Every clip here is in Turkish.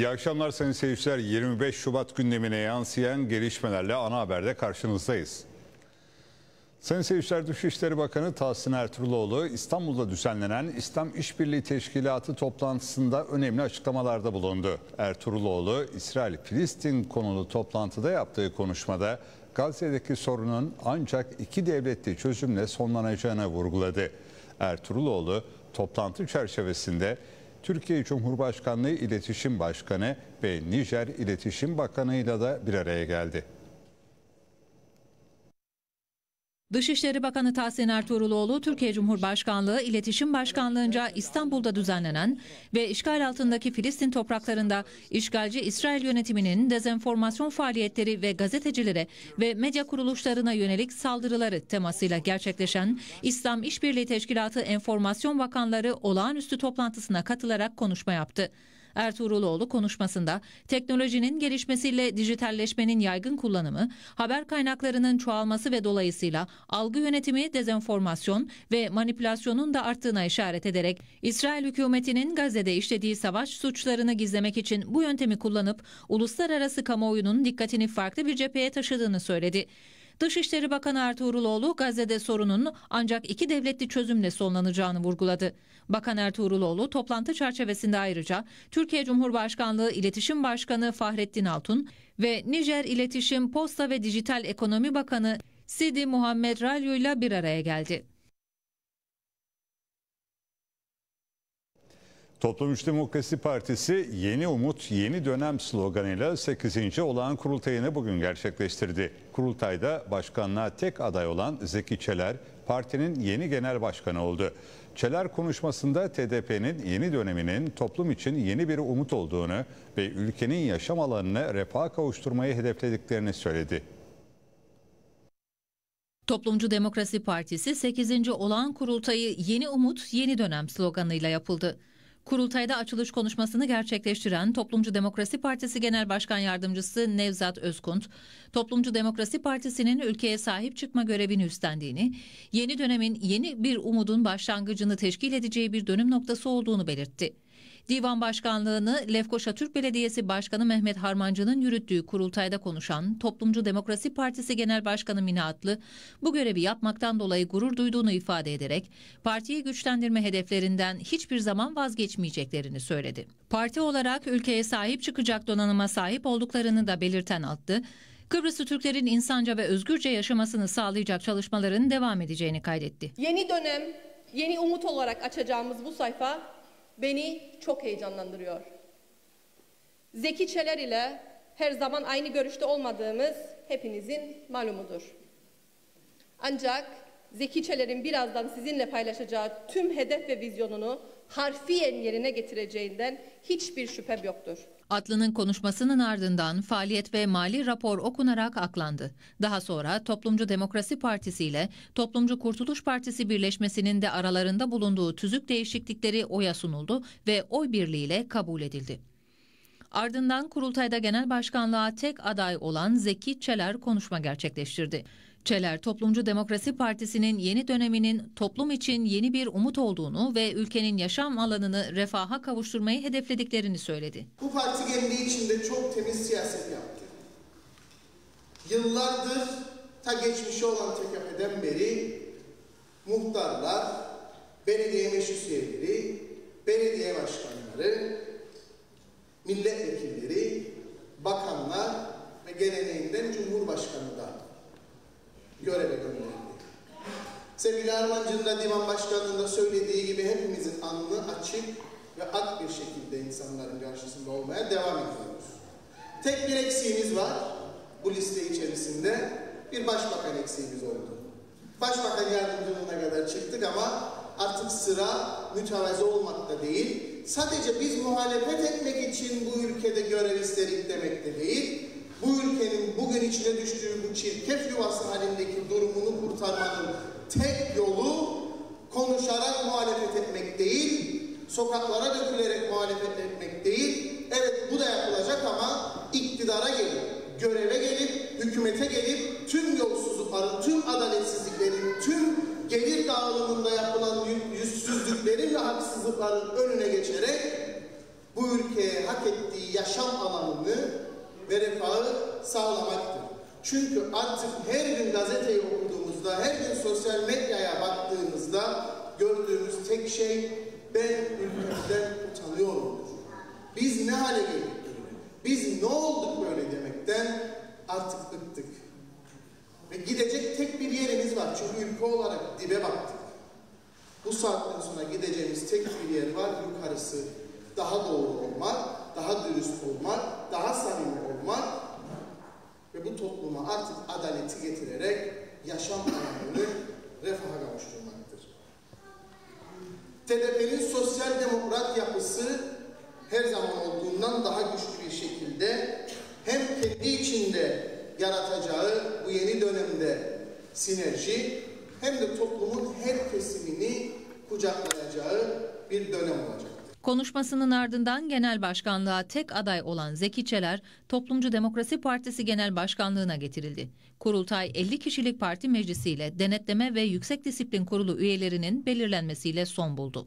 İyi akşamlar sayın seyirciler. 25 Şubat gündemine yansıyan gelişmelerle ana haberde karşınızdayız. Sayın Seyirciler Dışişleri Bakanı Tahsin Ertuğruloğlu İstanbul'da düzenlenen İslam İşbirliği Teşkilatı toplantısında önemli açıklamalarda bulundu. Ertuğruloğlu İsrail-Filistin konulu toplantıda yaptığı konuşmada Gazze'deki sorunun ancak iki devletli çözümle sonlanacağına vurguladı. Ertuğruloğlu toplantı çerçevesinde Türkiye Cumhurbaşkanlığı İletişim Başkanı ve Nijer İletişim Bakanı ile de bir araya geldi. Dışişleri Bakanı Tahsin Ertuğruloğlu Türkiye Cumhurbaşkanlığı İletişim Başkanlığı'nca İstanbul'da düzenlenen ve işgal altındaki Filistin topraklarında işgalci İsrail yönetiminin dezenformasyon faaliyetleri ve gazetecilere ve medya kuruluşlarına yönelik saldırıları temasıyla gerçekleşen İslam İşbirliği Teşkilatı Enformasyon Bakanları olağanüstü toplantısına katılarak konuşma yaptı. Ertuğruloğlu konuşmasında teknolojinin gelişmesiyle dijitalleşmenin yaygın kullanımı, haber kaynaklarının çoğalması ve dolayısıyla algı yönetimi, dezenformasyon ve manipülasyonun da arttığına işaret ederek İsrail hükümetinin Gazze'de işlediği savaş suçlarını gizlemek için bu yöntemi kullanıp uluslararası kamuoyunun dikkatini farklı bir cepheye taşıdığını söyledi. Dışişleri Bakanı Ertuğruloğlu Gazze'de sorunun ancak iki devletli çözümle sonlanacağını vurguladı. Bakan Ertuğruloğlu toplantı çerçevesinde ayrıca Türkiye Cumhurbaşkanlığı İletişim Başkanı Fahrettin Altun ve Nijer İletişim Posta ve Dijital Ekonomi Bakanı Sidi Muhammed Ralyo ile bir araya geldi. Toplumcu Demokrasi Partisi Yeni Umut Yeni Dönem sloganıyla 8. olağan kurultayını bugün gerçekleştirdi. Kurultayda başkanlığa tek aday olan Zeki Çeler partinin yeni genel başkanı oldu. Çeler konuşmasında TDP'nin yeni döneminin toplum için yeni bir umut olduğunu ve ülkenin yaşam alanını refaha kavuşturmayı hedeflediklerini söyledi. Toplumcu Demokrasi Partisi 8. olağan kurultayı Yeni Umut Yeni Dönem sloganıyla yapıldı. Kurultayda açılış konuşmasını gerçekleştiren Toplumcu Demokrasi Partisi Genel Başkan Yardımcısı Nevzat Özkunt, Toplumcu Demokrasi Partisi'nin ülkeye sahip çıkma görevini üstlendiğini, yeni dönemin yeni bir umudun başlangıcını teşkil edeceği bir dönüm noktası olduğunu belirtti. Divan Başkanlığı'nı Lefkoşa Türk Belediyesi Başkanı Mehmet Harmancı'nın yürüttüğü kurultayda konuşan Toplumcu Demokrasi Partisi Genel Başkanı Mine Atlı, bu görevi yapmaktan dolayı gurur duyduğunu ifade ederek partiyi güçlendirme hedeflerinden hiçbir zaman vazgeçmeyeceklerini söyledi. Parti olarak ülkeye sahip çıkacak donanıma sahip olduklarını da belirten Atlı, Kıbrıslı Türklerin insanca ve özgürce yaşamasını sağlayacak çalışmaların devam edeceğini kaydetti. Yeni dönem, yeni umut olarak açacağımız bu sayfa beni çok heyecanlandırıyor. Zeki Çeler ile her zaman aynı görüşte olmadığımız hepinizin malumudur. Ancak Zeki Çeler'in birazdan sizinle paylaşacağı tüm hedef ve vizyonunu harfiyen yerine getireceğinden hiçbir şüphem yoktur. Atlı'nın konuşmasının ardından faaliyet ve mali rapor okunarak aklandı. Daha sonra Toplumcu Demokrasi Partisi ile Toplumcu Kurtuluş Partisi birleşmesinin de aralarında bulunduğu tüzük değişiklikleri oya sunuldu ve oy birliğiyle kabul edildi. Ardından kurultayda genel başkanlığa tek aday olan Zeki Çeler konuşma gerçekleştirdi. Çeler, Toplumcu Demokrasi Partisi'nin yeni döneminin toplum için yeni bir umut olduğunu ve ülkenin yaşam alanını refaha kavuşturmayı hedeflediklerini söyledi. Bu parti kendi içinde çok temiz siyaset yaptı. Yıllardır ta geçmişi olan TKP'den beri muhtarlar, belediye meclis üyeleri, belediye başkanları, milletvekilleri, bakanlar ve geleneğinden Cumhurbaşkanı Sevgili Armancı'nın da divan başkanlığında söylediği gibi hepimizin alnı açık ve at bir şekilde insanların karşısında olmaya devam ediyoruz. Tek bir eksiğimiz var. Bu liste içerisinde bir başbakan eksiğimiz oldu. Başbakan yardımcılığına kadar çıktık ama artık sıra mütevazı olmakta değil, sadece biz muhalefet etmek için bu ülkede görev istedik demek de değil, bu ülkenin bugün içine düştüğü bu çirkef yuvası halindeki durumunu kurtarmanın tek yolu konuşarak muhalefet etmek değil, sokaklara dökülerek muhalefet etmek değil. Evet bu da yapılacak ama iktidara gelip, göreve gelip, hükümete gelip tüm yolsuzlukların, tüm adaletsizliklerin, tüm gelir dağılımında yapılan yüzsüzlüklerin ve haksızlıkların önüne geçerek bu ülkeye hak ettiği yaşam alanını ve refahı sağlamaktır. Çünkü artık her gün gazeteyi okuduğumuz baktığımızda, her gün sosyal medyaya baktığımızda gördüğümüz tek şey ben ülkemden utanıyorumdur. Biz ne hale geldik Biz ne olduk böyle demekten artık bıktık. Ve gidecek tek bir yerimiz var. Çünkü ülke olarak dibe baktık. Bu saatten sonra gideceğimiz tek bir yer var. Yukarısı daha doğru olmak, daha dürüst olmak, daha samimi olmak ve bu topluma artık adaleti getirerek yaşam alanını refaha kavuşturmaktır. TDP'nin sosyal demokrat yapısı her zaman olduğundan daha güçlü bir şekilde hem kendi içinde yaratacağı bu yeni dönemde sinerji hem de toplumun her kesimini kucaklayacağı bir dönem olacak. Konuşmasının ardından genel başkanlığa tek aday olan Zeki Çeler, Toplumcu Demokrasi Partisi Genel Başkanlığına getirildi. Kurultay 50 kişilik parti meclisiyle denetleme ve yüksek disiplin kurulu üyelerinin belirlenmesiyle son buldu.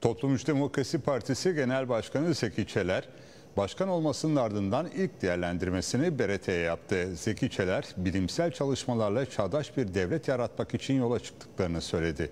Toplumcu Demokrasi Partisi Genel Başkanı Zeki Çeler, başkan olmasının ardından ilk değerlendirmesini BRT'ye yaptı. Zeki Çeler, bilimsel çalışmalarla çağdaş bir devlet yaratmak için yola çıktıklarını söyledi.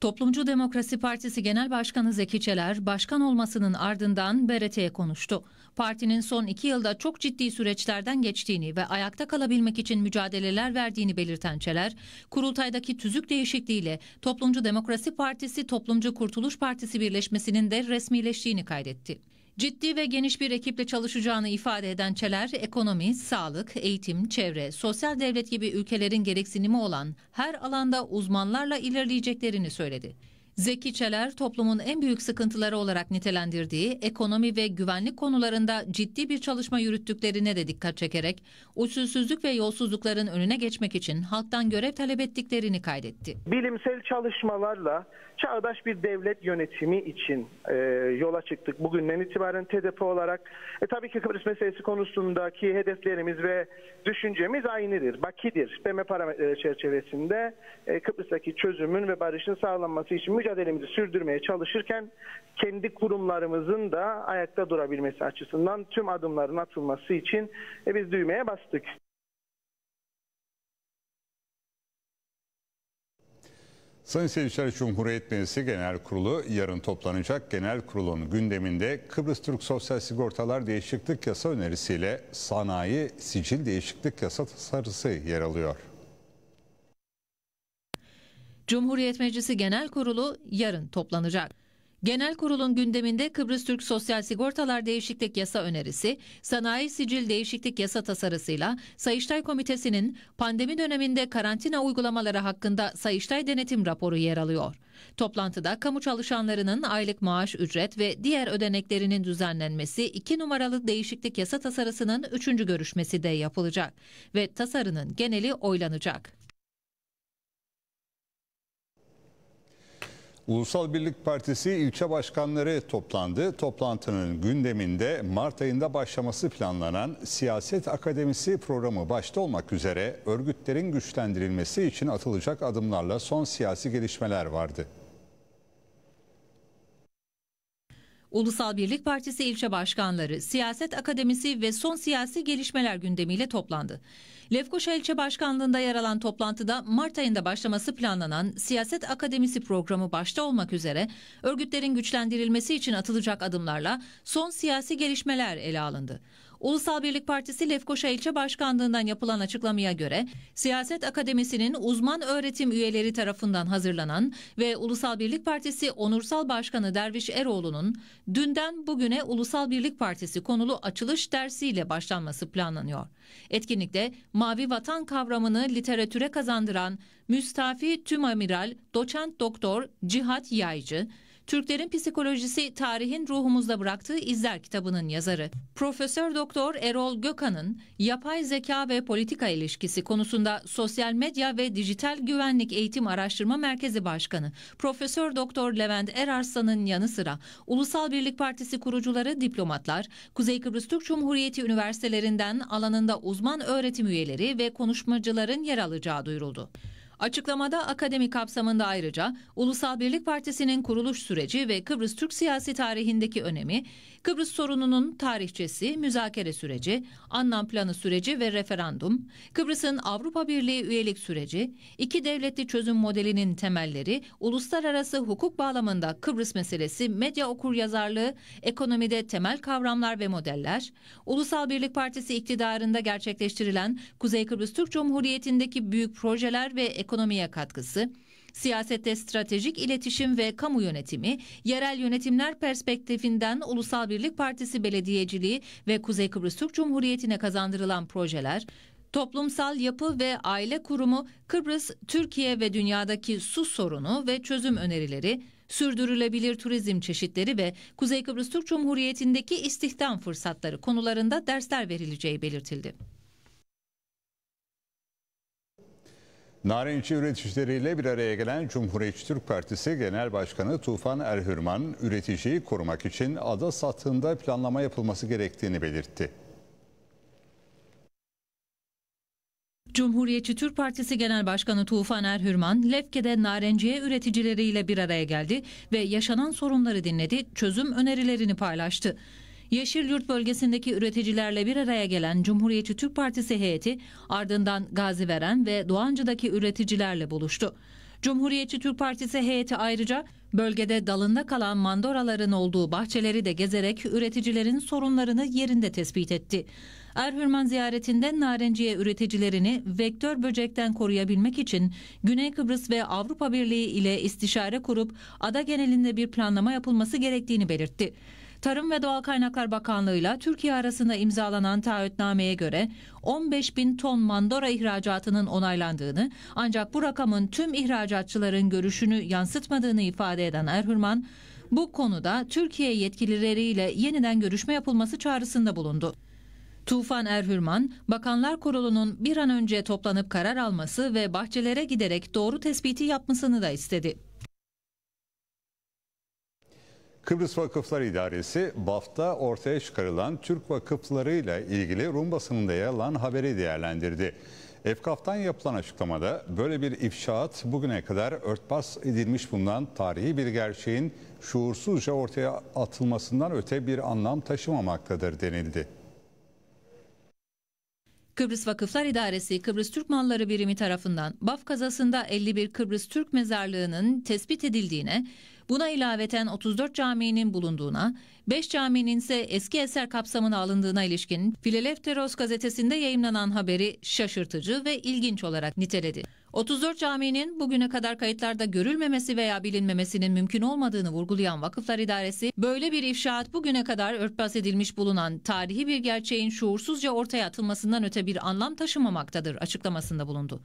Toplumcu Demokrasi Partisi Genel Başkanı Zeki Çeler, başkan olmasının ardından BRT'ye konuştu. Partinin son iki yılda çok ciddi süreçlerden geçtiğini ve ayakta kalabilmek için mücadeleler verdiğini belirten Çeler, kurultaydaki tüzük değişikliğiyle Toplumcu Demokrasi Partisi Toplumcu Kurtuluş Partisi birleşmesinin de resmileştiğini kaydetti. Ciddi ve geniş bir ekiple çalışacağını ifade eden Çeler, ekonomi, sağlık, eğitim, çevre, sosyal devlet gibi ülkelerin gereksinimi olan her alanda uzmanlarla ilerleyeceklerini söyledi. Zeki Çeler toplumun en büyük sıkıntıları olarak nitelendirdiği ekonomi ve güvenlik konularında ciddi bir çalışma yürüttüklerine de dikkat çekerek usulsüzlük ve yolsuzlukların önüne geçmek için halktan görev talep ettiklerini kaydetti. Bilimsel çalışmalarla çağdaş bir devlet yönetimi için e, yola çıktık bugünden itibaren TDP olarak. E, tabii ki Kıbrıs meselesi konusundaki hedeflerimiz ve düşüncemiz aynıdır. Bakidir. BM parametreleri çerçevesinde e, Kıbrıs'taki çözümün ve barışın sağlanması için mücadele mücadelemizi sürdürmeye çalışırken kendi kurumlarımızın da ayakta durabilmesi açısından tüm adımların atılması için e, biz düğmeye bastık. Sayın seyirciler Cumhuriyet Meclisi Genel Kurulu yarın toplanacak genel kurulun gündeminde Kıbrıs Türk Sosyal Sigortalar Değişiklik Yasa önerisiyle sanayi sicil değişiklik yasa tasarısı yer alıyor. Cumhuriyet Meclisi Genel Kurulu yarın toplanacak. Genel kurulun gündeminde Kıbrıs Türk Sosyal Sigortalar Değişiklik Yasa Önerisi, Sanayi Sicil Değişiklik Yasa Tasarısıyla Sayıştay Komitesi'nin pandemi döneminde karantina uygulamaları hakkında Sayıştay denetim raporu yer alıyor. Toplantıda kamu çalışanlarının aylık maaş, ücret ve diğer ödeneklerinin düzenlenmesi 2 numaralı değişiklik yasa tasarısının 3. görüşmesi de yapılacak ve tasarının geneli oylanacak. Ulusal Birlik Partisi ilçe başkanları toplandı. Toplantının gündeminde Mart ayında başlaması planlanan Siyaset Akademisi programı başta olmak üzere örgütlerin güçlendirilmesi için atılacak adımlarla son siyasi gelişmeler vardı. Ulusal Birlik Partisi ilçe başkanları, Siyaset Akademisi ve son siyasi gelişmeler gündemiyle toplandı. Lefkoşa ilçe başkanlığında yer alan toplantıda Mart ayında başlaması planlanan Siyaset Akademisi programı başta olmak üzere örgütlerin güçlendirilmesi için atılacak adımlarla son siyasi gelişmeler ele alındı. Ulusal Birlik Partisi Lefkoşa ilçe başkanlığından yapılan açıklamaya göre Siyaset Akademisi'nin uzman öğretim üyeleri tarafından hazırlanan ve Ulusal Birlik Partisi Onursal Başkanı Derviş Eroğlu'nun dünden bugüne Ulusal Birlik Partisi konulu açılış dersiyle başlanması planlanıyor. Etkinlikte Mavi Vatan kavramını literatüre kazandıran Müstafi Tümamiral Doçent Doktor Cihat Yaycı, Türklerin Psikolojisi Tarihin Ruhumuzda Bıraktığı İzler kitabının yazarı. Profesör Doktor Erol Gökhan'ın yapay zeka ve politika ilişkisi konusunda Sosyal Medya ve Dijital Güvenlik Eğitim Araştırma Merkezi Başkanı Profesör Doktor Levent Erarslan'ın yanı sıra Ulusal Birlik Partisi kurucuları diplomatlar, Kuzey Kıbrıs Türk Cumhuriyeti üniversitelerinden alanında uzman öğretim üyeleri ve konuşmacıların yer alacağı duyuruldu. Açıklamada akademi kapsamında ayrıca Ulusal Birlik Partisi'nin kuruluş süreci ve Kıbrıs Türk siyasi tarihindeki önemi, Kıbrıs sorununun tarihçesi, müzakere süreci, anlam planı süreci ve referandum, Kıbrıs'ın Avrupa Birliği üyelik süreci, iki devletli çözüm modelinin temelleri, uluslararası hukuk bağlamında Kıbrıs meselesi, medya okuryazarlığı, ekonomide temel kavramlar ve modeller, Ulusal Birlik Partisi iktidarında gerçekleştirilen Kuzey Kıbrıs Türk Cumhuriyeti'ndeki büyük projeler ve ekonomiye katkısı, Siyasette stratejik iletişim ve kamu yönetimi, yerel yönetimler perspektifinden Ulusal Birlik Partisi belediyeciliği ve Kuzey Kıbrıs Türk Cumhuriyeti'ne kazandırılan projeler, toplumsal yapı ve aile kurumu, Kıbrıs, Türkiye ve dünyadaki su sorunu ve çözüm önerileri, sürdürülebilir turizm çeşitleri ve Kuzey Kıbrıs Türk Cumhuriyeti'ndeki istihdam fırsatları konularında dersler verileceği belirtildi. Narençi üreticileriyle bir araya gelen Cumhuriyetçi Türk Partisi Genel Başkanı Tufan Erhürman, üreticiyi korumak için ada satında planlama yapılması gerektiğini belirtti. Cumhuriyetçi Türk Partisi Genel Başkanı Tufan Erhürman, Lefke'de narenciye üreticileriyle bir araya geldi ve yaşanan sorunları dinledi, çözüm önerilerini paylaştı. Yeşil Yurt bölgesindeki üreticilerle bir araya gelen Cumhuriyetçi Türk Partisi heyeti ardından Gaziveren ve Doğancı'daki üreticilerle buluştu. Cumhuriyetçi Türk Partisi heyeti ayrıca bölgede dalında kalan mandoraların olduğu bahçeleri de gezerek üreticilerin sorunlarını yerinde tespit etti. Erhürman ziyaretinde narenciye üreticilerini vektör böcekten koruyabilmek için Güney Kıbrıs ve Avrupa Birliği ile istişare kurup ada genelinde bir planlama yapılması gerektiğini belirtti. Tarım ve Doğal Kaynaklar Bakanlığı'yla Türkiye arasında imzalanan taahhütnameye göre 15 bin ton mandora ihracatının onaylandığını ancak bu rakamın tüm ihracatçıların görüşünü yansıtmadığını ifade eden Erhürman, bu konuda Türkiye yetkilileriyle yeniden görüşme yapılması çağrısında bulundu. Tufan Erhürman, Bakanlar Kurulu'nun bir an önce toplanıp karar alması ve bahçelere giderek doğru tespiti yapmasını da istedi. Kıbrıs Vakıflar İdaresi BAF'ta ortaya çıkarılan Türk vakıflarıyla ilgili Rum basınında yer alan haberi değerlendirdi. EFKAF'tan yapılan açıklamada böyle bir ifşaat bugüne kadar örtbas edilmiş bulunan tarihi bir gerçeğin şuursuzca ortaya atılmasından öte bir anlam taşımamaktadır denildi. Kıbrıs Vakıflar İdaresi Kıbrıs Türk Malları Birimi tarafından BAF kazasında 51 Kıbrıs Türk mezarlığının tespit edildiğine, buna ilaveten 34 caminin bulunduğuna, 5 caminin ise eski eser kapsamına alındığına ilişkin Filelefteros gazetesinde yayınlanan haberi şaşırtıcı ve ilginç olarak niteledi. 34 caminin bugüne kadar kayıtlarda görülmemesi veya bilinmemesinin mümkün olmadığını vurgulayan Vakıflar İdaresi, böyle bir ifşaat bugüne kadar örtbas edilmiş bulunan tarihi bir gerçeğin şuursuzca ortaya atılmasından öte bir anlam taşımamaktadır açıklamasında bulundu.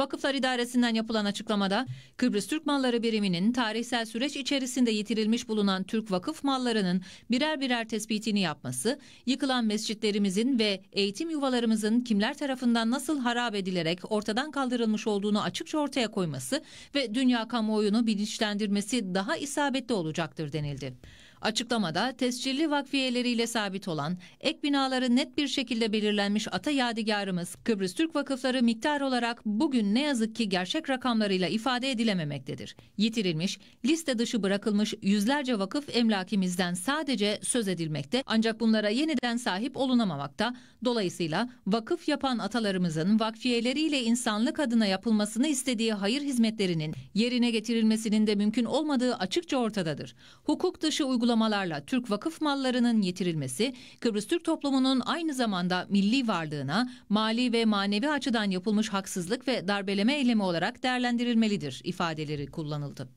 Vakıflar İdaresi'nden yapılan açıklamada Kıbrıs Türk Malları Biriminin tarihsel süreç içerisinde yitirilmiş bulunan Türk vakıf mallarının birer birer tespitini yapması, yıkılan mescitlerimizin ve eğitim yuvalarımızın kimler tarafından nasıl harap edilerek ortadan kaldırılmış olduğunu açıkça ortaya koyması ve dünya kamuoyunu bilinçlendirmesi daha isabetli olacaktır denildi. Açıklamada tescilli vakfiyeleriyle sabit olan ek binaları net bir şekilde belirlenmiş ata yadigarımız Kıbrıs Türk Vakıfları miktar olarak bugün ne yazık ki gerçek rakamlarıyla ifade edilememektedir. Yitirilmiş, liste dışı bırakılmış yüzlerce vakıf emlakimizden sadece söz edilmekte ancak bunlara yeniden sahip olunamamakta. Dolayısıyla vakıf yapan atalarımızın vakfiyeleriyle insanlık adına yapılmasını istediği hayır hizmetlerinin yerine getirilmesinin de mümkün olmadığı açıkça ortadadır. Hukuk dışı uygulamalar uygulamalarla Türk vakıf mallarının yitirilmesi, Kıbrıs Türk toplumunun aynı zamanda milli varlığına mali ve manevi açıdan yapılmış haksızlık ve darbeleme eylemi olarak değerlendirilmelidir ifadeleri kullanıldı.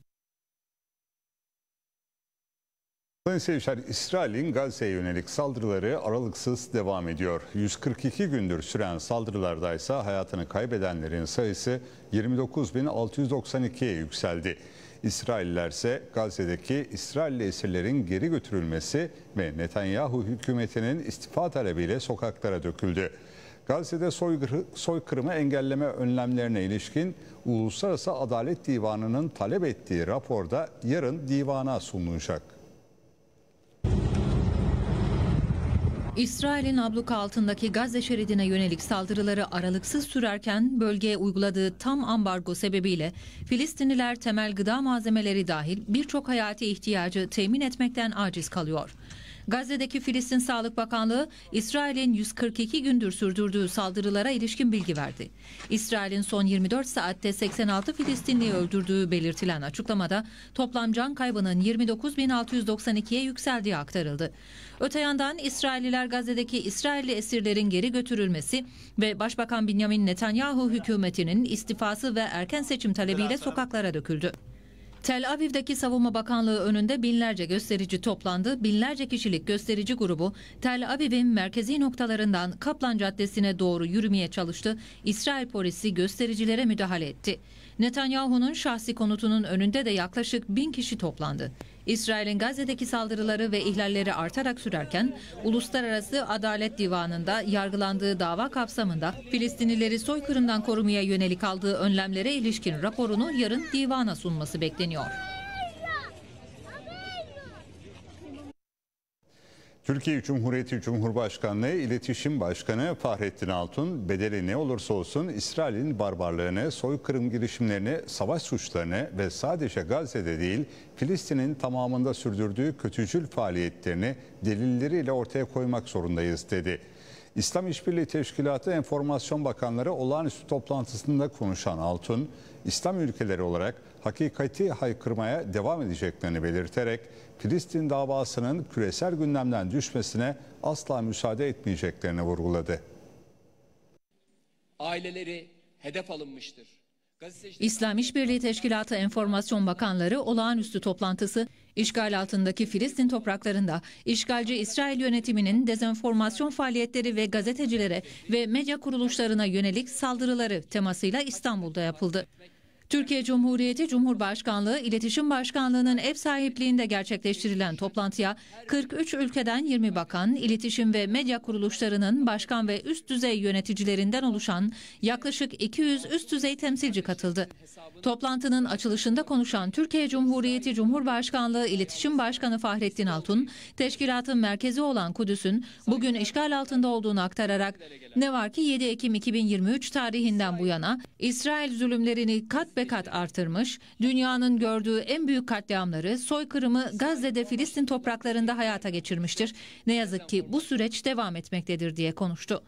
Sayın seyirciler, İsrail'in Gazze'ye yönelik saldırıları aralıksız devam ediyor. 142 gündür süren saldırılardaysa hayatını kaybedenlerin sayısı 29.692'ye yükseldi. İsraillerse Gazze'deki İsrailli esirlerin geri götürülmesi ve Netanyahu hükümetinin istifa talebiyle sokaklara döküldü. Gazze'de soykırımı engelleme önlemlerine ilişkin Uluslararası Adalet Divanı'nın talep ettiği raporda yarın divana sunulacak. İsrail'in abluk altındaki Gazze şeridine yönelik saldırıları aralıksız sürerken bölgeye uyguladığı tam ambargo sebebiyle Filistinliler temel gıda malzemeleri dahil birçok hayati ihtiyacı temin etmekten aciz kalıyor. Gazze'deki Filistin Sağlık Bakanlığı, İsrail'in 142 gündür sürdürdüğü saldırılara ilişkin bilgi verdi. İsrail'in son 24 saatte 86 Filistinliyi öldürdüğü belirtilen açıklamada toplam can kaybının 29.692'ye yükseldiği aktarıldı. Öte yandan İsrailliler Gazze'deki İsrailli esirlerin geri götürülmesi ve Başbakan Benjamin Netanyahu hükümetinin istifası ve erken seçim talebiyle sokaklara döküldü. Tel Aviv'deki Savunma Bakanlığı önünde binlerce gösterici toplandı. Binlerce kişilik gösterici grubu Tel Aviv'in merkezi noktalarından Kaplan Caddesi'ne doğru yürümeye çalıştı. İsrail polisi göstericilere müdahale etti. Netanyahu'nun şahsi konutunun önünde de yaklaşık bin kişi toplandı. İsrail'in Gazze'deki saldırıları ve ihlalleri artarak sürerken Uluslararası Adalet Divanı'nda yargılandığı dava kapsamında Filistinlileri soykırımdan korumaya yönelik aldığı önlemlere ilişkin raporunu yarın divana sunması bekleniyor. Türkiye Cumhuriyeti Cumhurbaşkanlığı İletişim Başkanı Fahrettin Altun, bedeli ne olursa olsun İsrail'in barbarlığını, soykırım girişimlerini, savaş suçlarını ve sadece Gazze'de değil Filistin'in tamamında sürdürdüğü kötücül faaliyetlerini delilleriyle ortaya koymak zorundayız dedi. İslam İşbirliği Teşkilatı Enformasyon Bakanları olağanüstü toplantısında konuşan Altun, İslam ülkeleri olarak hakikati haykırmaya devam edeceklerini belirterek Filistin davasının küresel gündemden düşmesine asla müsaade etmeyeceklerini vurguladı. Aileleri hedef alınmıştır. İslam İşbirliği Teşkilatı Enformasyon Bakanları olağanüstü toplantısı işgal altındaki Filistin topraklarında işgalci İsrail yönetiminin dezenformasyon faaliyetleri ve gazetecilere ve medya kuruluşlarına yönelik saldırıları temasıyla İstanbul'da yapıldı. Türkiye Cumhuriyeti Cumhurbaşkanlığı İletişim Başkanlığı'nın ev sahipliğinde gerçekleştirilen toplantıya 43 ülkeden 20 bakan, iletişim ve medya kuruluşlarının başkan ve üst düzey yöneticilerinden oluşan yaklaşık 200 üst düzey temsilci katıldı. Toplantının açılışında konuşan Türkiye Cumhuriyeti Cumhurbaşkanlığı İletişim Başkanı Fahrettin Altun, teşkilatın merkezi olan Kudüs'ün bugün işgal altında olduğunu aktararak ne var ki 7 Ekim 2023 tarihinden bu yana İsrail zulümlerini kat kat be kat artırmış, dünyanın gördüğü en büyük katliamları, soykırımı Gazze'de Filistin topraklarında hayata geçirmiştir. Ne yazık ki bu süreç devam etmektedir diye konuştu.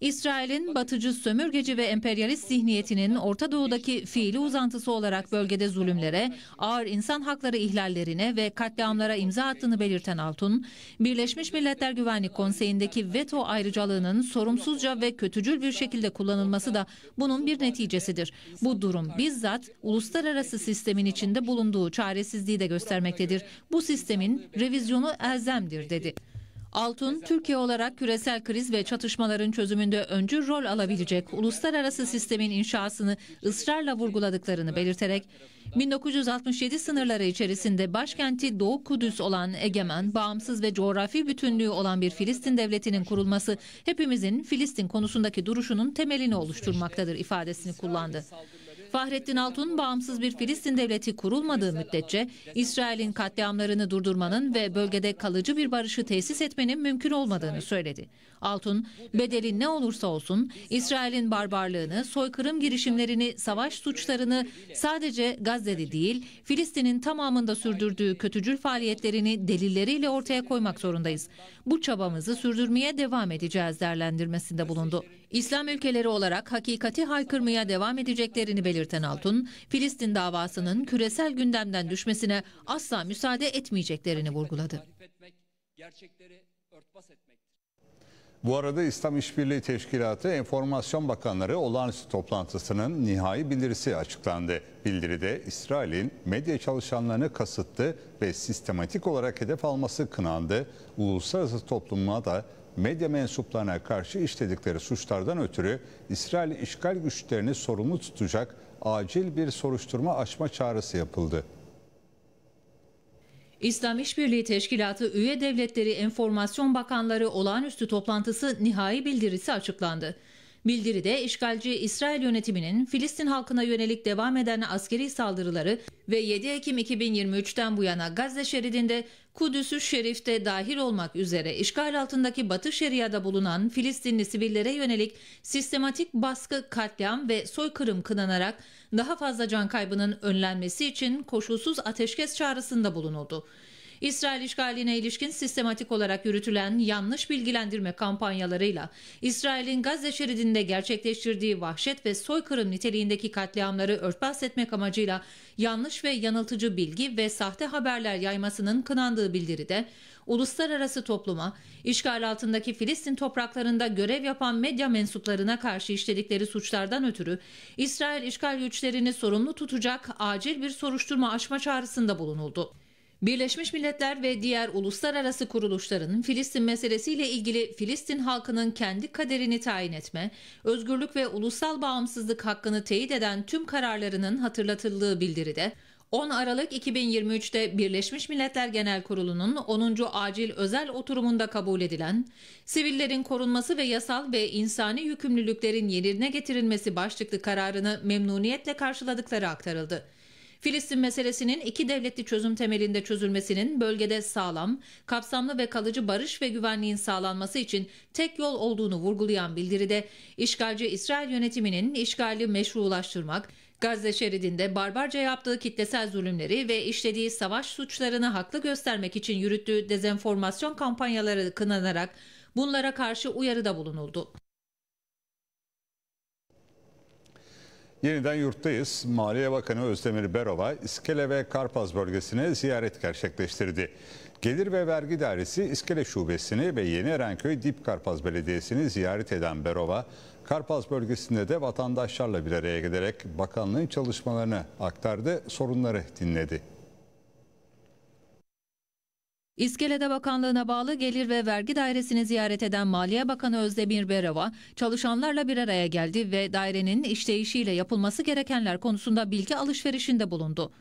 İsrail'in batıcı sömürgeci ve emperyalist zihniyetinin Orta Doğu'daki fiili uzantısı olarak bölgede zulümlere, ağır insan hakları ihlallerine ve katliamlara imza attığını belirten Altun, Birleşmiş Milletler Güvenlik Konseyi'ndeki veto ayrıcalığının sorumsuzca ve kötücül bir şekilde kullanılması da bunun bir neticesidir. Bu durum bizzat uluslararası sistemin içinde bulunduğu çaresizliği de göstermektedir. Bu sistemin revizyonu elzemdir dedi. Altun, Türkiye olarak küresel kriz ve çatışmaların çözümünde öncü rol alabilecek uluslararası sistemin inşasını ısrarla vurguladıklarını belirterek, 1967 sınırları içerisinde başkenti Doğu Kudüs olan egemen, bağımsız ve coğrafi bütünlüğü olan bir Filistin devletinin kurulması hepimizin Filistin konusundaki duruşunun temelini oluşturmaktadır ifadesini kullandı. Fahrettin Altun bağımsız bir Filistin devleti kurulmadığı müddetçe İsrail'in katliamlarını durdurmanın ve bölgede kalıcı bir barışı tesis etmenin mümkün olmadığını söyledi. Altun, bedeli ne olursa olsun İsrail'in barbarlığını, soykırım girişimlerini, savaş suçlarını sadece Gazze'de değil Filistin'in tamamında sürdürdüğü kötücül faaliyetlerini delilleriyle ortaya koymak zorundayız. Bu çabamızı sürdürmeye devam edeceğiz değerlendirmesinde bulundu. İslam ülkeleri olarak hakikati haykırmaya devam edeceklerini belirten Altun, Filistin davasının küresel gündemden düşmesine asla müsaade etmeyeceklerini vurguladı. Bu arada İslam İşbirliği Teşkilatı Enformasyon Bakanları olağanüstü toplantısının nihai bildirisi açıklandı. Bildiride İsrail'in medya çalışanlarını kasıttı ve sistematik olarak hedef alması kınandı. Uluslararası toplumuna da medya mensuplarına karşı işledikleri suçlardan ötürü İsrail işgal güçlerini sorumlu tutacak acil bir soruşturma açma çağrısı yapıldı. İslam İşbirliği Teşkilatı üye devletleri enformasyon bakanları olağanüstü toplantısı nihai bildirisi açıklandı. Bildiride işgalci İsrail yönetiminin Filistin halkına yönelik devam eden askeri saldırıları ve 7 Ekim 2023'ten bu yana Gazze şeridinde Kudüs'ü Şerif'te dahil olmak üzere işgal altındaki Batı Şeria'da bulunan Filistinli sivillere yönelik sistematik baskı, katliam ve soykırım kınanarak daha fazla can kaybının önlenmesi için koşulsuz ateşkes çağrısında bulunuldu. İsrail işgaline ilişkin sistematik olarak yürütülen yanlış bilgilendirme kampanyalarıyla İsrail'in Gazze şeridinde gerçekleştirdiği vahşet ve soykırım niteliğindeki katliamları örtbas etmek amacıyla yanlış ve yanıltıcı bilgi ve sahte haberler yaymasının kınandığı bildiride uluslararası topluma işgal altındaki Filistin topraklarında görev yapan medya mensuplarına karşı işledikleri suçlardan ötürü İsrail işgal güçlerini sorumlu tutacak acil bir soruşturma açma çağrısında bulunuldu. Birleşmiş Milletler ve diğer uluslararası kuruluşların Filistin meselesiyle ilgili Filistin halkının kendi kaderini tayin etme, özgürlük ve ulusal bağımsızlık hakkını teyit eden tüm kararlarının hatırlatıldığı bildiride 10 Aralık 2023'te Birleşmiş Milletler Genel Kurulu'nun 10. acil özel oturumunda kabul edilen sivillerin korunması ve yasal ve insani yükümlülüklerin yerine getirilmesi başlıklı kararını memnuniyetle karşıladıkları aktarıldı. Filistin meselesinin iki devletli çözüm temelinde çözülmesinin bölgede sağlam, kapsamlı ve kalıcı barış ve güvenliğin sağlanması için tek yol olduğunu vurgulayan bildiride işgalci İsrail yönetiminin işgali meşrulaştırmak, Gazze şeridinde barbarca yaptığı kitlesel zulümleri ve işlediği savaş suçlarını haklı göstermek için yürüttüğü dezenformasyon kampanyaları kınanarak bunlara karşı uyarıda bulunuldu. Yeniden yurttayız. Maliye Bakanı Özdemir Berova, İskele ve Karpaz bölgesine ziyaret gerçekleştirdi. Gelir ve Vergi Dairesi İskele Şubesini ve Yeni Erenköy Dip Karpaz Belediyesi'ni ziyaret eden Berova, Karpaz bölgesinde de vatandaşlarla bir araya gelerek bakanlığın çalışmalarını aktardı, sorunları dinledi. İskele'de bakanlığına bağlı Gelir ve Vergi Dairesini ziyaret eden Maliye Bakanı Özdemir Berova, çalışanlarla bir araya geldi ve dairenin işleyişiyle yapılması gerekenler konusunda bilgi alışverişinde bulundu.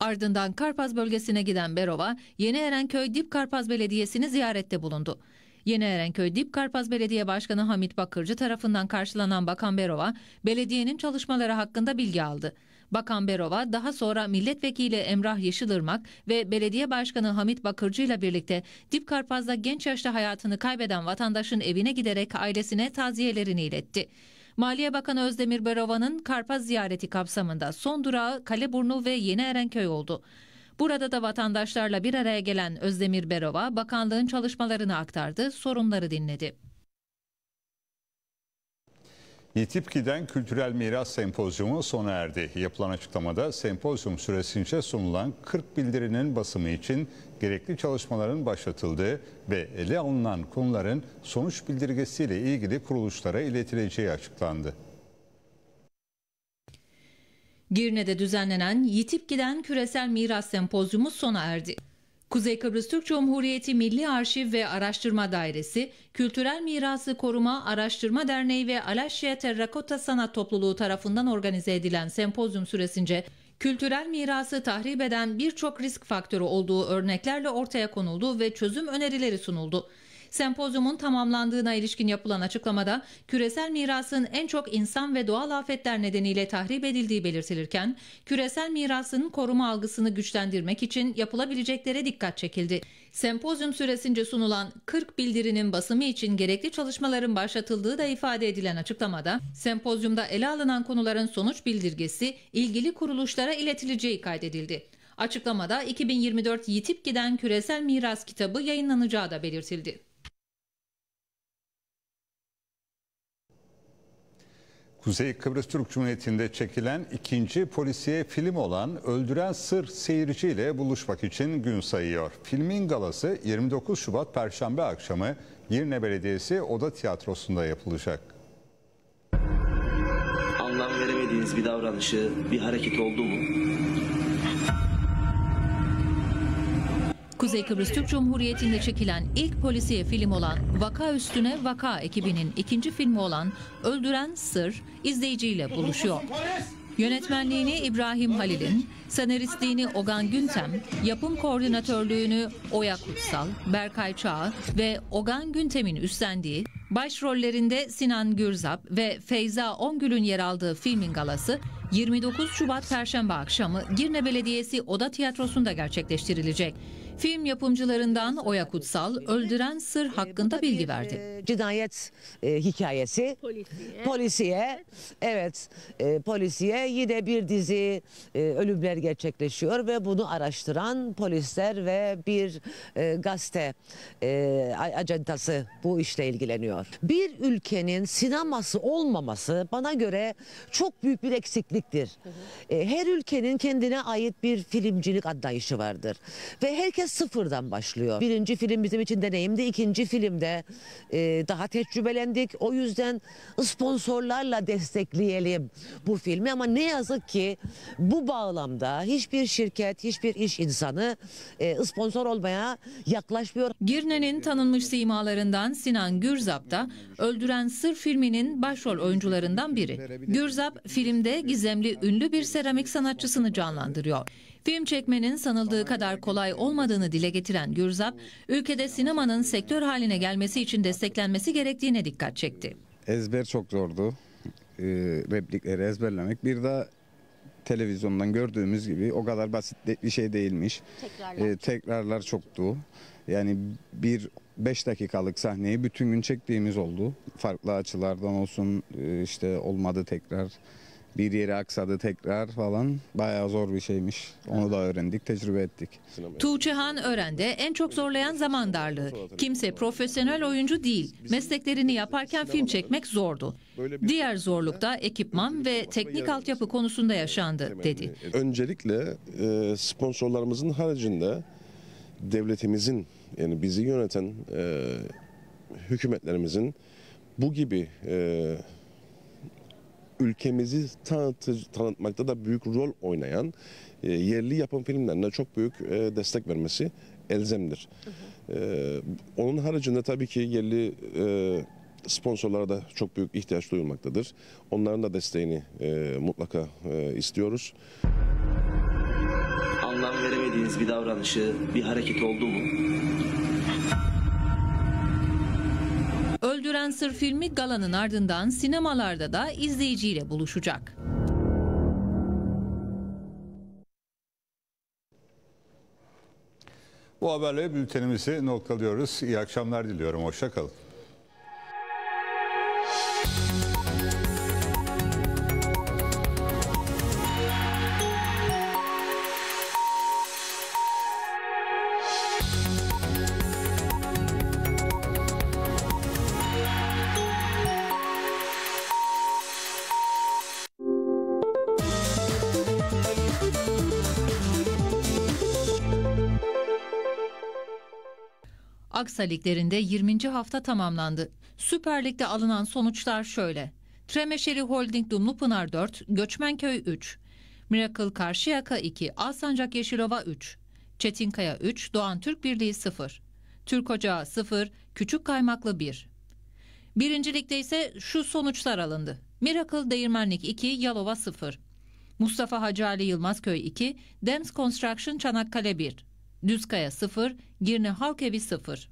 Ardından Karpaz bölgesine giden Berova, Yeni Erenköy Dip Karpaz Belediyesi'ni ziyarette bulundu. Yeni Erenköy Dip Karpaz Belediye Başkanı Hamit Bakırcı tarafından karşılanan Bakan Berova, belediyenin çalışmaları hakkında bilgi aldı. Bakan Berova daha sonra milletvekili Emrah Yeşilırmak ve belediye başkanı Hamit Bakırcı ile birlikte Dipkarpaz'da genç yaşta hayatını kaybeden vatandaşın evine giderek ailesine taziyelerini iletti. Maliye Bakanı Özdemir Berova'nın Karpaz ziyareti kapsamında son durağı Kaleburnu ve Yeni Erenköy oldu. Burada da vatandaşlarla bir araya gelen Özdemir Berova bakanlığın çalışmalarını aktardı, sorunları dinledi. İTİPKİ'den Kültürel Miras Sempozyumu sona erdi. Yapılan açıklamada sempozyum süresince sunulan 40 bildirinin basımı için gerekli çalışmaların başlatıldığı ve ele alınan konuların sonuç bildirgesiyle ilgili kuruluşlara iletileceği açıklandı. Girne'de düzenlenen Yitipki'den Küresel Miras Sempozyumu sona erdi. Kuzey Kıbrıs Türk Cumhuriyeti Milli Arşiv ve Araştırma Dairesi, Kültürel Mirası Koruma Araştırma Derneği ve Alaşya Terrakota Sanat Topluluğu tarafından organize edilen sempozyum süresince kültürel mirası tahrip eden birçok risk faktörü olduğu örneklerle ortaya konuldu ve çözüm önerileri sunuldu. Sempozyumun tamamlandığına ilişkin yapılan açıklamada küresel mirasın en çok insan ve doğal afetler nedeniyle tahrip edildiği belirtilirken küresel mirasın koruma algısını güçlendirmek için yapılabileceklere dikkat çekildi. Sempozyum süresince sunulan 40 bildirinin basımı için gerekli çalışmaların başlatıldığı da ifade edilen açıklamada sempozyumda ele alınan konuların sonuç bildirgesi ilgili kuruluşlara iletileceği kaydedildi. Açıklamada 2024 yitip giden küresel miras kitabı yayınlanacağı da belirtildi. Kuzey Kıbrıs Türk Cumhuriyeti'nde çekilen ikinci polisiye film olan Öldüren Sır seyirciyle buluşmak için gün sayıyor. Filmin galası 29 Şubat Perşembe akşamı Yirne Belediyesi Oda Tiyatrosu'nda yapılacak. Anlam veremediğiniz bir davranışı, bir hareket oldu mu? Kuzey Kıbrıs Türk Cumhuriyeti'nde çekilen ilk polisiye film olan Vaka Üstüne Vaka ekibinin ikinci filmi olan Öldüren Sır izleyiciyle buluşuyor. Yönetmenliğini İbrahim Halil'in, senaristliğini Ogan Güntem, yapım koordinatörlüğünü Oya Kutsal, Berkay Çağ ve Ogan Güntem'in üstlendiği, başrollerinde Sinan Gürzap ve Feyza Ongül'ün yer aldığı filmin galası 29 Şubat Perşembe akşamı Girne Belediyesi Oda Tiyatrosu'nda gerçekleştirilecek. Film yapımcılarından Oya Kutsal öldüren sır hakkında bilgi verdi. Cinayet e, hikayesi polisiye, polisiye evet e, polisiye yine bir dizi e, ölümler gerçekleşiyor ve bunu araştıran polisler ve bir e, gazete e, acentası bu işle ilgileniyor. Bir ülkenin sineması olmaması bana göre çok büyük bir eksikliktir. E, her ülkenin kendine ait bir filmcilik anlayışı vardır ve herkes sıfırdan başlıyor. Birinci film bizim için deneyimdi, ikinci filmde e, daha tecrübelendik. O yüzden sponsorlarla destekleyelim bu filmi ama ne yazık ki bu bağlamda hiçbir şirket, hiçbir iş insanı e, sponsor olmaya yaklaşmıyor. Girne'nin tanınmış simalarından Sinan Gürzap da Öldüren Sır filminin başrol oyuncularından biri. Gürzap filmde gizemli ünlü bir seramik sanatçısını canlandırıyor. Film çekmenin sanıldığı kadar kolay olmadığını dile getiren Gürzap, ülkede sinemanın sektör haline gelmesi için desteklenmesi gerektiğine dikkat çekti. Ezber çok zordu. E, replikleri ezberlemek. Bir de televizyondan gördüğümüz gibi o kadar basit bir şey değilmiş. Tekrarlar, ee, tekrarlar çoktu. Yani bir 5 dakikalık sahneyi bütün gün çektiğimiz oldu. Farklı açılardan olsun e, işte olmadı tekrar bir yeri aksadı tekrar falan bayağı zor bir şeymiş. Onu da öğrendik, tecrübe ettik. Tuğçe Han Ören'de en çok zorlayan zaman darlığı. Kimse profesyonel oyuncu değil. Mesleklerini yaparken film çekmek zordu. Diğer zorluk da ekipman ve teknik altyapı konusunda yaşandı dedi. Öncelikle e, sponsorlarımızın haricinde devletimizin yani bizi yöneten e, hükümetlerimizin bu gibi e, ülkemizi tanıtı, tanıtmakta da büyük rol oynayan e, yerli yapım filmlerine çok büyük e, destek vermesi elzemdir. Hı hı. E, onun haricinde tabii ki yerli e, sponsorlara da çok büyük ihtiyaç duyulmaktadır. Onların da desteğini e, mutlaka e, istiyoruz. Anlam veremediğiniz bir davranışı, bir hareket oldu mu? Öldüren Sır filmi galanın ardından sinemalarda da izleyiciyle buluşacak. Bu haberle bültenimizi noktalıyoruz. İyi akşamlar diliyorum. Hoşçakalın. Fransa liglerinde 20. hafta tamamlandı. Süper Lig'de alınan sonuçlar şöyle. Tremeşeri Holding Dumlupınar 4, Göçmenköy 3, Miracle Karşıyaka 2, Alsancak Yeşilova 3, Çetinkaya 3, Doğan Türk Birliği 0, Türk Ocağı 0, Küçük Kaymaklı 1. Birincilikte ise şu sonuçlar alındı. Miracle Değirmenlik 2, Yalova 0, Mustafa Hacı Ali Yılmazköy 2, Dems Construction Çanakkale 1, Düzkaya 0, Girne Halk Evi 0.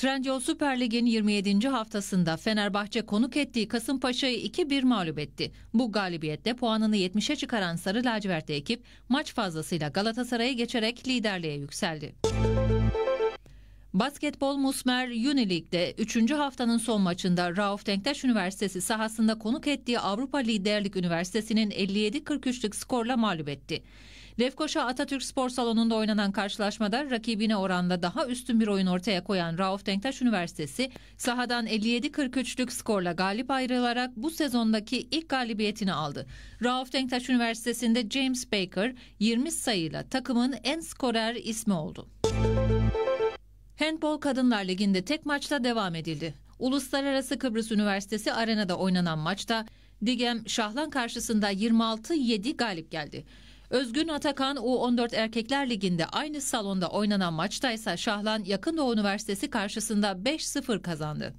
Trendyol Süper Lig'in 27. haftasında Fenerbahçe konuk ettiği Kasımpaşa'yı 2-1 mağlup etti. Bu galibiyette puanını 70'e çıkaran Sarı laciverte ekip maç fazlasıyla Galatasaray'ı geçerek liderliğe yükseldi. Basketbol Musmer Unileague'de 3. haftanın son maçında Rauf Denktaş Üniversitesi sahasında konuk ettiği Avrupa Liderlik Üniversitesi'nin 57-43'lük skorla mağlup etti. Lefkoşa Atatürk Spor Salonu'nda oynanan karşılaşmada rakibine oranla daha üstün bir oyun ortaya koyan Rauf Denktaş Üniversitesi sahadan 57-43'lük skorla galip ayrılarak bu sezondaki ilk galibiyetini aldı. Rauf Denktaş Üniversitesi'nde James Baker 20 sayıyla takımın en skorer ismi oldu. Handball Kadınlar Ligi'nde tek maçla devam edildi. Uluslararası Kıbrıs Üniversitesi arenada oynanan maçta Digem Şahlan karşısında 26-7 galip geldi. Özgün Atakan U14 Erkekler Ligi'nde aynı salonda oynanan maçta ise Şahlan Yakın Doğu Üniversitesi karşısında 5-0 kazandı.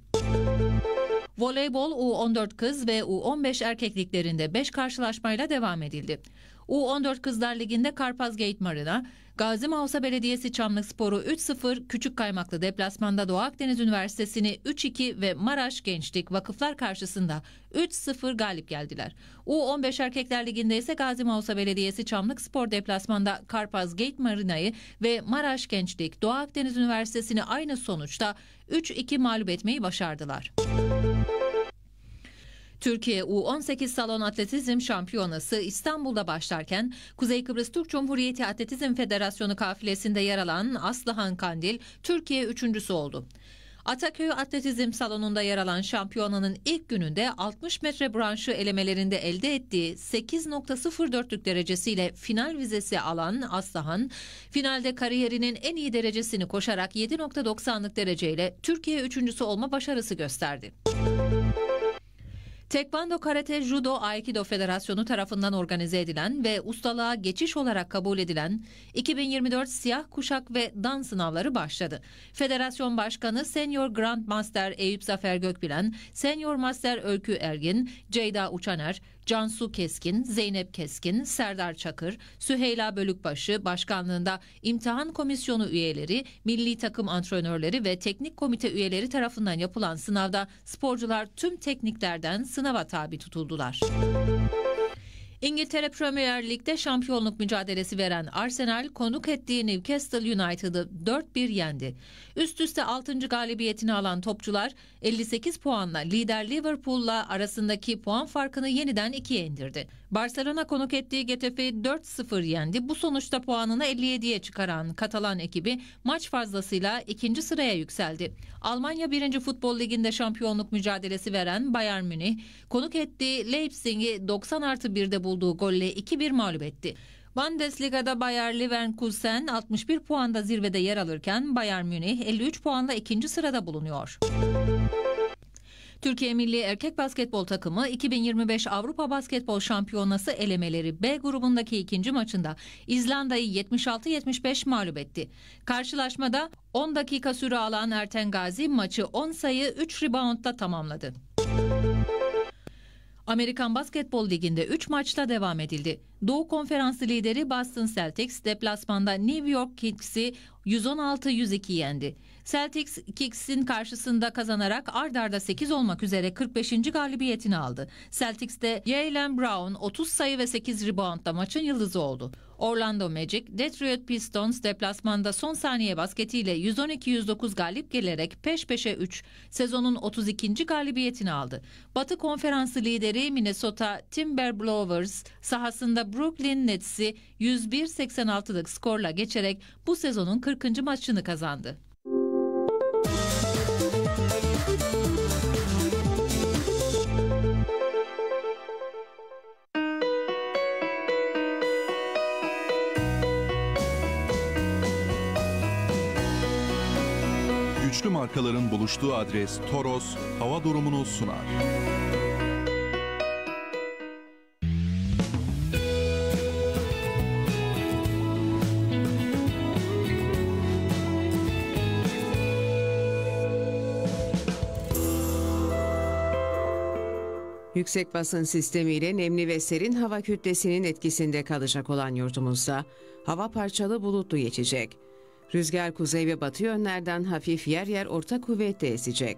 Voleybol U14 kız ve U15 erkekliklerinde 5 karşılaşmayla devam edildi. U14 Kızlar Ligi'nde Karpaz Gate Marina, Gazi Mausa Belediyesi Çamlık Sporu 3-0, Küçük Kaymaklı deplasmanda Doğu Akdeniz Üniversitesi'ni 3-2 ve Maraş Gençlik Vakıflar karşısında 3-0 galip geldiler. U15 Erkekler Ligi'nde ise Gazi Mausa Belediyesi Çamlık Spor deplasmanda Karpaz Gate Marina'yı ve Maraş Gençlik Doğu Akdeniz Üniversitesi'ni aynı sonuçta 3-2 mağlup etmeyi başardılar. Müzik Türkiye U18 Salon Atletizm Şampiyonası İstanbul'da başlarken Kuzey Kıbrıs Türk Cumhuriyeti Atletizm Federasyonu kafilesinde yer alan Aslıhan Kandil Türkiye üçüncüsü oldu. Ataköy Atletizm Salonu'nda yer alan şampiyonanın ilk gününde 60 metre branşı elemelerinde elde ettiği 8.04'lük derecesiyle final vizesi alan Aslıhan, finalde kariyerinin en iyi derecesini koşarak 7.90'lık dereceyle Türkiye üçüncüsü olma başarısı gösterdi. Müzik Tekvando Karate Judo Aikido Federasyonu tarafından organize edilen ve ustalığa geçiş olarak kabul edilen 2024 siyah kuşak ve dan sınavları başladı. Federasyon Başkanı Senior Grand Master Eyüp Zafer Gökbilen, Senior Master Öykü Ergin, Ceyda Uçaner, Cansu Keskin, Zeynep Keskin, Serdar Çakır, Süheyla Bölükbaşı başkanlığında imtihan komisyonu üyeleri, milli takım antrenörleri ve teknik komite üyeleri tarafından yapılan sınavda sporcular tüm tekniklerden sınava tabi tutuldular. Müzik İngiltere Premier Lig'de şampiyonluk mücadelesi veren Arsenal konuk ettiği Newcastle United'ı 4-1 yendi. Üst üste 6. galibiyetini alan topçular 58 puanla lider Liverpool'la arasındaki puan farkını yeniden 2'ye indirdi. Barcelona konuk ettiği Getafe'yi 4-0 yendi. Bu sonuçta puanını 57'ye çıkaran Katalan ekibi maç fazlasıyla ikinci sıraya yükseldi. Almanya 1. Futbol Ligi'nde şampiyonluk mücadelesi veren Bayern Münih konuk ettiği Leipzig'i 90 artı 1'de buldu bulduğu golle 2-1 mağlup etti. Bundesliga'da Bayer Leverkusen 61 puanda zirvede yer alırken Bayern Münih 53 puanla ikinci sırada bulunuyor. Türkiye Milli Erkek Basketbol Takımı 2025 Avrupa Basketbol Şampiyonası elemeleri B grubundaki ikinci maçında İzlanda'yı 76-75 mağlup etti. Karşılaşmada 10 dakika süre alan Erten Gazi maçı 10 sayı 3 reboundla tamamladı. Amerikan Basketbol Ligi'nde 3 maçla devam edildi. Doğu Konferansı lideri Boston Celtics deplasmanda New York Knicks'i 116-102 yendi. Celtics Kicks'in karşısında kazanarak ard arda 8 olmak üzere 45. galibiyetini aldı. Celtics'te Jaylen Brown 30 sayı ve 8 reboundla maçın yıldızı oldu. Orlando Magic, Detroit Pistons deplasmanda son saniye basketiyle 112-109 galip gelerek peş peşe 3 sezonun 32. galibiyetini aldı. Batı Konferansı lideri Minnesota Timberwolves sahasında Brooklyn Nets'i 101-86'lık skorla geçerek bu sezonun 40. maçını kazandı. Güçlü markaların buluştuğu adres Toros hava durumunu sunar. Yüksek basın sistemiyle nemli ve serin hava kütlesinin etkisinde kalacak olan yurdumuzda hava parçalı bulutlu geçecek. Rüzgar kuzey ve batı yönlerden hafif yer yer orta kuvvette esecek.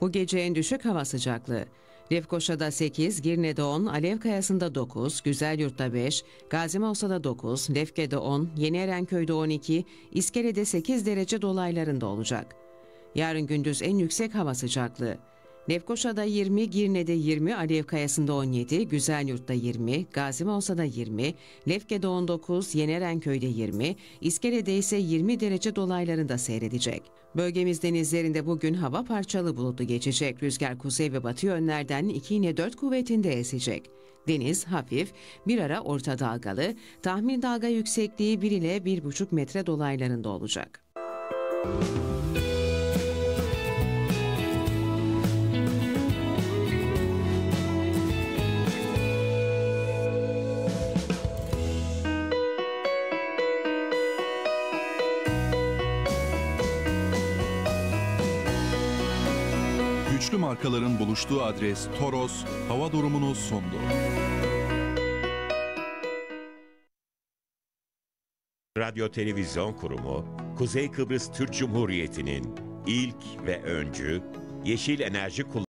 Bu gece en düşük hava sıcaklığı. Lefkoşa'da 8, Girne'de 10, Alevkayası'nda 9, Güzelyurt'ta 5, Gazimosa'da 9, Lefke'de 10, Yeni Erenköy'de 12, İskele'de 8 derece dolaylarında olacak. Yarın gündüz en yüksek hava sıcaklığı Lefkoşa'da 20, Girne'de 20, Aliyev Kayası'nda 17, Güzelyurt'ta 20, Gazi Monsa'da 20, Lefke'de 19, Yenerenköy'de 20, İskele'de ise 20 derece dolaylarında seyredecek. Bölgemiz denizlerinde bugün hava parçalı bulutlu geçecek. Rüzgar kuzey ve batı yönlerden 2 ile 4 kuvvetinde esecek. Deniz hafif, bir ara orta dalgalı, tahmin dalga yüksekliği 1 ile 1,5 metre dolaylarında olacak. Müzik markaların buluştuğu adres Toros, hava durumunu sundu. Radyo Televizyon Kurumu, Kuzey Kıbrıs Türk Cumhuriyeti'nin ilk ve öncü yeşil enerji kullanımı